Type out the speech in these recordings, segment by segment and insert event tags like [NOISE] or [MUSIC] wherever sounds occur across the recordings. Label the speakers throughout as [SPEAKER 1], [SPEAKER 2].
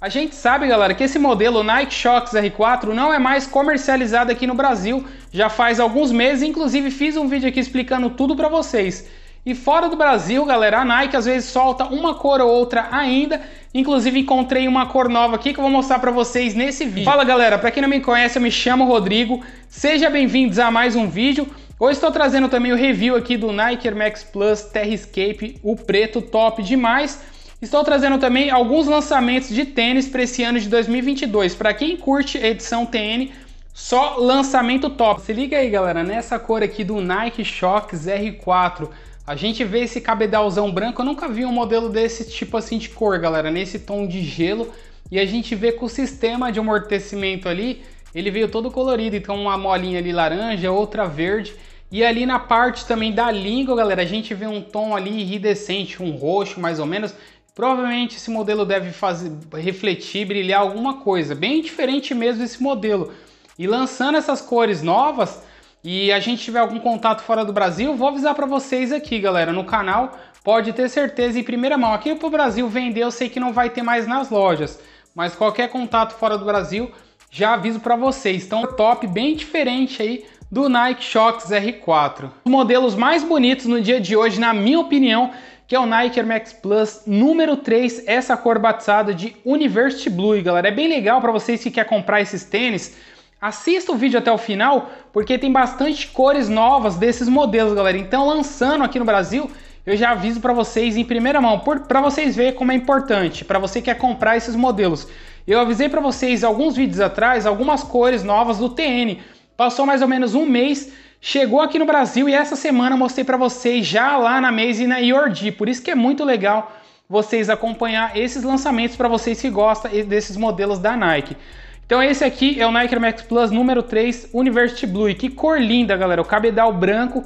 [SPEAKER 1] A gente sabe, galera, que esse modelo Nike Shox R4 não é mais comercializado aqui no Brasil, já faz alguns meses, inclusive fiz um vídeo aqui explicando tudo para vocês. E fora do Brasil, galera, a Nike às vezes solta uma cor ou outra ainda. Inclusive encontrei uma cor nova aqui que eu vou mostrar para vocês nesse vídeo. Fala, galera, para quem não me conhece, eu me chamo Rodrigo. Seja bem-vindos a mais um vídeo. Hoje estou trazendo também o review aqui do Nike Air Max Plus Terra Escape, o preto top demais. Estou trazendo também alguns lançamentos de tênis para esse ano de 2022. Para quem curte edição TN, só lançamento top. Se liga aí, galera, nessa cor aqui do Nike Shox R4. A gente vê esse cabedalzão branco, eu nunca vi um modelo desse tipo assim de cor, galera, nesse tom de gelo. E a gente vê que o sistema de amortecimento ali, ele veio todo colorido, então uma molinha ali laranja, outra verde. E ali na parte também da língua, galera, a gente vê um tom ali iridescente, um roxo mais ou menos. Provavelmente esse modelo deve fazer, refletir, brilhar alguma coisa, bem diferente mesmo esse modelo. E lançando essas cores novas, e a gente tiver algum contato fora do Brasil, vou avisar para vocês aqui, galera, no canal. Pode ter certeza em primeira mão. Aqui pro Brasil vender, eu sei que não vai ter mais nas lojas, mas qualquer contato fora do Brasil, já aviso para vocês. Então, top bem diferente aí do Nike Shox R4. modelos mais bonitos no dia de hoje, na minha opinião, que é o Nike Air Max Plus número 3, essa cor batizada de University Blue, e, galera. É bem legal para vocês que querem comprar esses tênis. Assista o vídeo até o final, porque tem bastante cores novas desses modelos, galera. Então, lançando aqui no Brasil, eu já aviso para vocês em primeira mão, para vocês verem como é importante, para você que quer comprar esses modelos. Eu avisei para vocês alguns vídeos atrás, algumas cores novas do TN. Passou mais ou menos um mês, Chegou aqui no Brasil e essa semana mostrei para vocês já lá na Maze e na Yordi, por isso que é muito legal vocês acompanhar esses lançamentos para vocês que gostam desses modelos da Nike. Então esse aqui é o Nike Max Plus número 3 University Blue. E que cor linda, galera! O cabedal branco,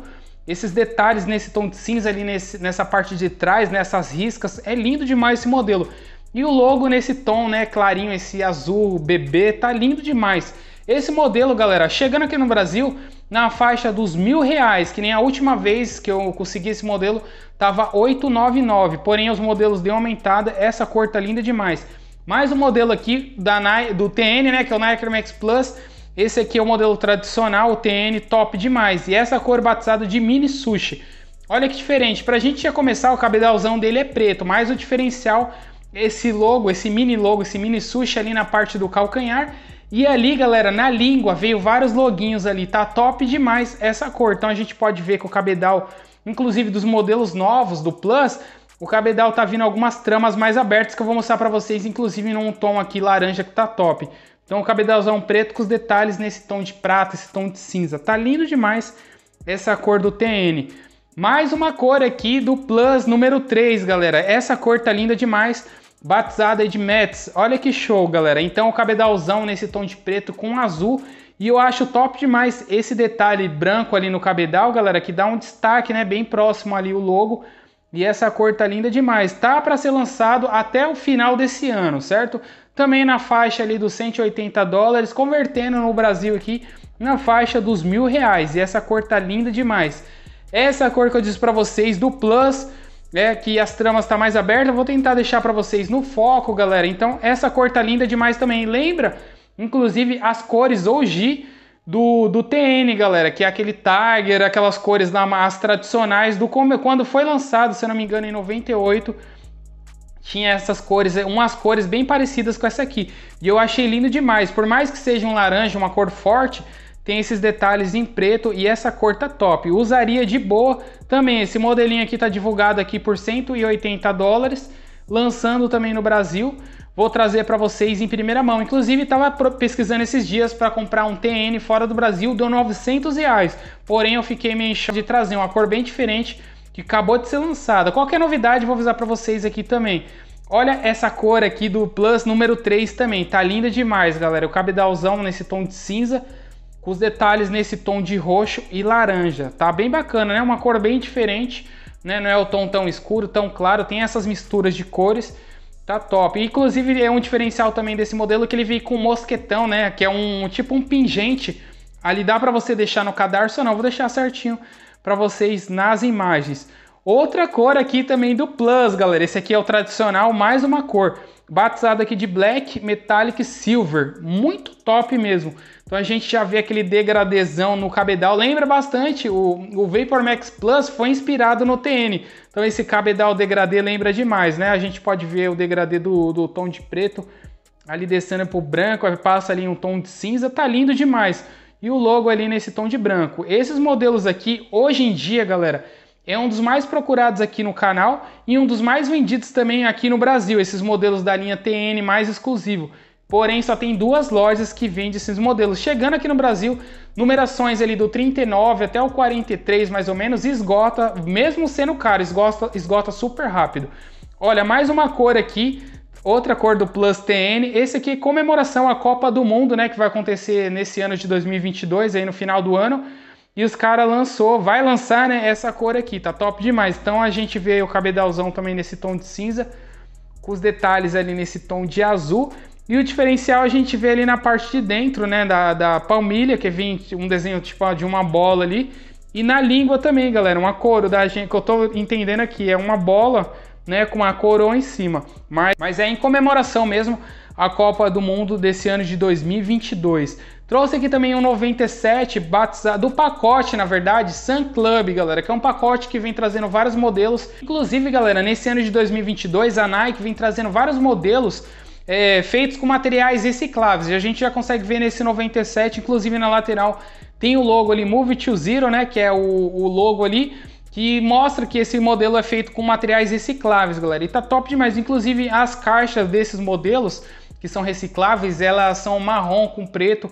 [SPEAKER 1] esses detalhes nesse tom de cinza ali nesse, nessa parte de trás, nessas né, riscas, é lindo demais esse modelo. E o logo nesse tom, né, clarinho, esse azul bebê, tá lindo demais. Esse modelo, galera, chegando aqui no Brasil, na faixa dos mil reais, que nem a última vez que eu consegui esse modelo tava 899, porém os modelos deu aumentada, essa cor tá linda demais. Mais um modelo aqui da do TN, né, que é o Nike Max Plus. Esse aqui é o modelo tradicional, o TN, top demais. E essa cor batizada de mini sushi. Olha que diferente. Para a gente já começar, o cabedalzão dele é preto, mas o diferencial esse logo, esse mini logo, esse mini sushi ali na parte do calcanhar e ali, galera, na língua veio vários loguinhos ali, tá top demais essa cor. Então a gente pode ver que o cabedal, inclusive dos modelos novos do Plus, o cabedal tá vindo algumas tramas mais abertas que eu vou mostrar para vocês, inclusive num tom aqui laranja que tá top. Então o cabedalzão preto com os detalhes nesse tom de prata, esse tom de cinza. Tá lindo demais essa cor do TN. Mais uma cor aqui do Plus número 3, galera. Essa cor tá linda demais. Batizada de Mets. Olha que show, galera. Então, o cabedalzão nesse tom de preto com azul. E eu acho top demais esse detalhe branco ali no cabedal, galera, que dá um destaque, né, bem próximo ali o logo. E essa cor tá linda demais. Tá para ser lançado até o final desse ano, certo? Também na faixa ali dos 180 dólares, convertendo no Brasil aqui na faixa dos mil reais. E essa cor tá linda demais. Essa é cor que eu disse para vocês do Plus é que as tramas tá mais aberta, vou tentar deixar para vocês no foco, galera. Então essa cor tá linda demais também. Lembra, inclusive, as cores hoje do, do TN, galera, que é aquele Tiger, aquelas cores da as tradicionais do quando foi lançado, se eu não me engano, em 98 tinha essas cores, umas cores bem parecidas com essa aqui. E eu achei lindo demais. Por mais que seja um laranja, uma cor forte, tem esses detalhes em preto e essa cor tá top. Usaria de boa também. Esse modelinho aqui tá divulgado aqui por 180 dólares, lançando também no Brasil. Vou trazer para vocês em primeira mão. Inclusive, estava pesquisando esses dias para comprar um TN fora do Brasil, deu 900 reais. Porém, eu fiquei meio chato de trazer uma cor bem diferente que acabou de ser lançada. Qualquer novidade, vou avisar para vocês aqui também. Olha essa cor aqui do Plus número 3 também, tá linda demais, galera. O cabedalzão nesse tom de cinza com os detalhes nesse tom de roxo e laranja. Tá bem bacana, né? Uma cor bem diferente, né? Não é o tom tão escuro, tão claro, tem essas misturas de cores. Tá top. E, inclusive é um diferencial também desse modelo que ele vem com mosquetão, né? Que é um tipo um pingente. Ali dá para você deixar no cadarço, não, vou deixar certinho para vocês nas imagens. Outra cor aqui também do Plus, galera. Esse aqui é o tradicional, mais uma cor. Batizado aqui de Black Metallic Silver. Muito top mesmo. Então a gente já vê aquele degradezão no cabedal. Lembra bastante, o, o Vapor Max Plus foi inspirado no TN. Então esse cabedal degradê lembra demais, né? A gente pode ver o degradê do, do tom de preto ali descendo pro branco, passa ali um tom de cinza. Tá lindo demais. E o logo ali nesse tom de branco. Esses modelos aqui, hoje em dia, galera... É um dos mais procurados aqui no canal e um dos mais vendidos também aqui no Brasil, esses modelos da linha TN mais exclusivo. Porém, só tem duas lojas que vendem esses modelos. Chegando aqui no Brasil, numerações ali do 39 até o 43 mais ou menos, esgota, mesmo sendo caro, esgota, esgota super rápido. Olha, mais uma cor aqui, outra cor do Plus TN. Esse aqui é comemoração à Copa do Mundo, né, que vai acontecer nesse ano de 2022, aí no final do ano. E os caras lançou, vai lançar, né, essa cor aqui, tá top demais. Então a gente vê o cabedalzão também nesse tom de cinza, com os detalhes ali nesse tom de azul. E o diferencial a gente vê ali na parte de dentro, né, da, da palmilha, que vem um desenho tipo ah, de uma bola ali. E na língua também, galera, uma coro da gente, que eu tô entendendo aqui, é uma bola, né, com uma coroa em cima. Mas, mas é em comemoração mesmo a Copa do Mundo desse ano de 2022. Trouxe aqui também um 97 batizado, do pacote, na verdade, Sun Club, galera, que é um pacote que vem trazendo vários modelos. Inclusive, galera, nesse ano de 2022, a Nike vem trazendo vários modelos é, feitos com materiais recicláveis. E a gente já consegue ver nesse 97, inclusive na lateral, tem o logo ali Move to Zero, né, que é o, o logo ali que mostra que esse modelo é feito com materiais recicláveis, galera. E tá top demais. Inclusive, as caixas desses modelos, que são recicláveis, elas são marrom com preto.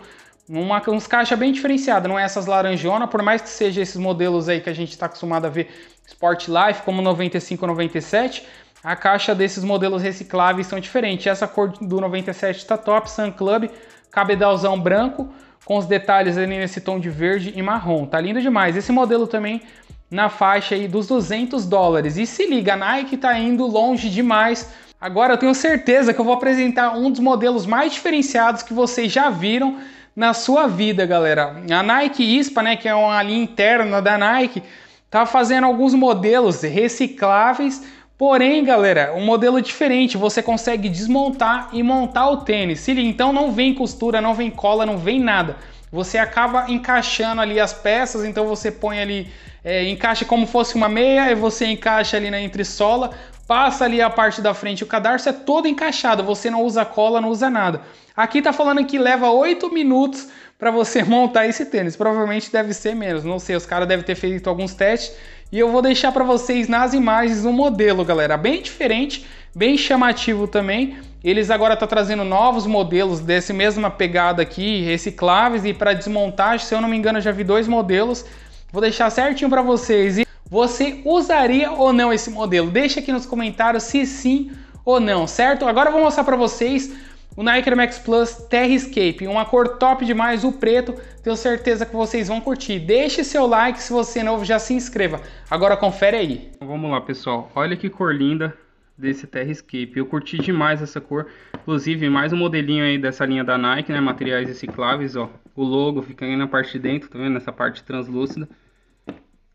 [SPEAKER 1] Uma, uns caixas bem diferenciada, não é essas laranjona, por mais que seja esses modelos aí que a gente está acostumado a ver Sport Life, como 95, 97, a caixa desses modelos recicláveis são diferentes. Essa cor do 97 está top, Sun Club, cabedalzão branco, com os detalhes ali nesse tom de verde e marrom. Tá lindo demais. Esse modelo também na faixa aí dos 200 dólares. E se liga, a Nike tá indo longe demais. Agora eu tenho certeza que eu vou apresentar um dos modelos mais diferenciados que vocês já viram na sua vida, galera. A Nike ISPA, né, que é uma linha interna da Nike, tá fazendo alguns modelos recicláveis, porém, galera, um modelo diferente, você consegue desmontar e montar o tênis. Se então não vem costura, não vem cola, não vem nada. Você acaba encaixando ali as peças, então você põe ali é, encaixa como fosse uma meia e você encaixa ali na né, entressola passa ali a parte da frente, o cadarço é todo encaixado, você não usa cola, não usa nada. Aqui tá falando que leva 8 minutos para você [LAUGHS] montar esse tênis. Provavelmente deve ser menos, não sei, os caras devem ter feito alguns testes e eu vou deixar para vocês nas imagens um modelo, galera, bem diferente, bem chamativo também. Eles agora estão tá trazendo novos modelos desse mesma pegada aqui, recicláveis e para desmontagem, se eu não me engano, já vi dois modelos. Vou deixar certinho para vocês. E... Você usaria ou não esse modelo? Deixa aqui nos comentários se sim ou não, certo? Agora eu vou mostrar para vocês o Nike Air Max Plus Escape, uma cor top demais, o preto, tenho certeza que vocês vão curtir. Deixe seu like, se você é novo já se inscreva. Agora confere aí. Vamos lá pessoal,
[SPEAKER 2] olha que cor linda desse Escape. eu curti demais essa cor, inclusive mais um modelinho aí dessa linha da Nike, né, materiais recicláveis, ó. O logo fica aí na parte de dentro, tá vendo, nessa parte translúcida.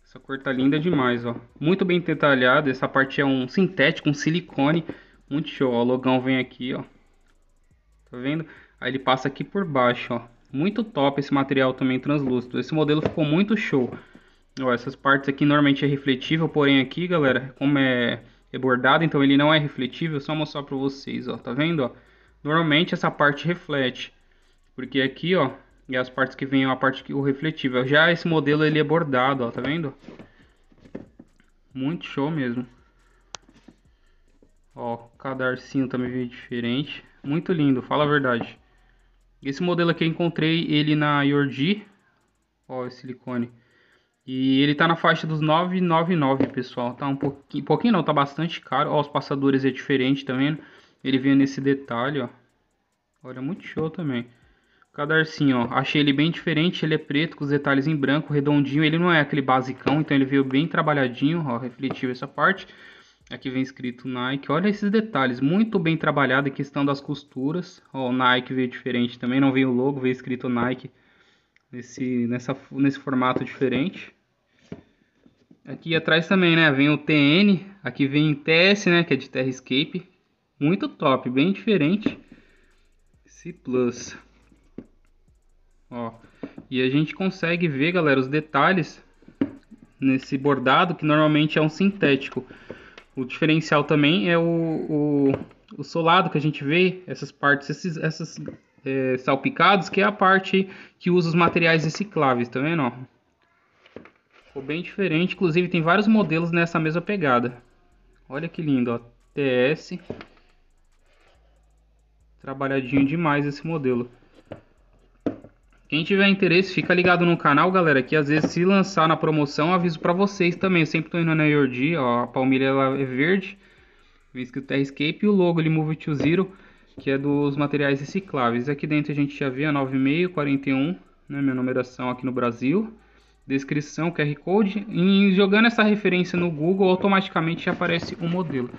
[SPEAKER 2] Essa cor tá linda demais, ó. Muito bem detalhada. Essa parte é um sintético, um silicone. Muito show, ó. O logão vem aqui, ó. Tá vendo? Aí ele passa aqui por baixo, ó. Muito top esse material também translúcido. Esse modelo ficou muito show. Ó, essas partes aqui normalmente é refletível, porém aqui, galera, como é, é bordado, então ele não é refletível. Só mostrar pra vocês, ó. Tá vendo, ó? Normalmente essa parte reflete. Porque aqui, ó, e as partes que vêm a parte que, o refletível. Já esse modelo ele é bordado, ó, tá vendo? Muito show mesmo. Ó, cada arcinho também veio diferente. Muito lindo, fala a verdade. Esse modelo aqui eu encontrei ele na Yordi. Ó, esse silicone. E ele tá na faixa dos 999, pessoal. Tá um pouquinho, pouquinho não, tá bastante caro. Ó, os passadores é diferente, tá vendo? Ele vem nesse detalhe, ó. Olha, muito show também. Cadarcinho, ó. Achei ele bem diferente, ele é preto, com os detalhes em branco, redondinho. Ele não é aquele basicão, então ele veio bem trabalhadinho, ó, refletiu essa parte. Aqui vem escrito Nike. Olha esses detalhes, muito bem trabalhado em questão das costuras. Ó, o Nike veio diferente também, não veio o logo, veio escrito Nike nesse, nessa, nesse formato diferente. Aqui atrás também, né, vem o TN, aqui vem TS, né, que é de Terra Escape. Muito top, bem diferente. C++. Ó, e a gente consegue ver, galera, os detalhes nesse bordado, que normalmente é um sintético. O diferencial também é o, o, o solado que a gente vê, essas partes, esses, essas é, salpicados, que é a parte que usa os materiais recicláveis, tá vendo? Ó? Ficou bem diferente, inclusive tem vários modelos nessa mesma pegada. Olha que lindo, ó. TS. Trabalhadinho demais esse modelo. Quem tiver interesse, fica ligado no canal, galera, que às vezes se lançar na promoção, aviso para vocês também. Eu sempre tô indo na Yordi, ó, a palmilha ela é verde, visto que o Terrascape e o logo ele Move to Zero, que é dos materiais recicláveis. Aqui dentro a gente já vê a 9641, né, minha numeração aqui no Brasil. Descrição, QR Code, e jogando essa referência no Google, automaticamente já aparece o um modelo.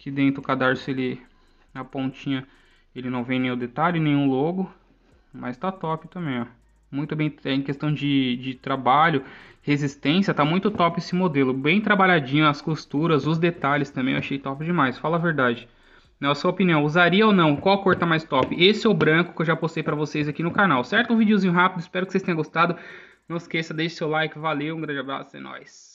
[SPEAKER 2] Aqui dentro o cadarço, ele, na pontinha, ele não vem nenhum detalhe, nenhum logo mas tá top também, ó. Muito bem, é, em questão de, de trabalho, resistência, tá muito top esse modelo. Bem trabalhadinho, as costuras, os detalhes também, eu achei top demais. Fala a verdade. Na né, sua opinião, usaria ou não? Qual cor tá mais top? Esse é o branco que eu já postei pra vocês aqui no canal, certo? Um videozinho rápido, espero que vocês tenham gostado. Não esqueça, deixe seu like, valeu, um grande abraço, é nóis.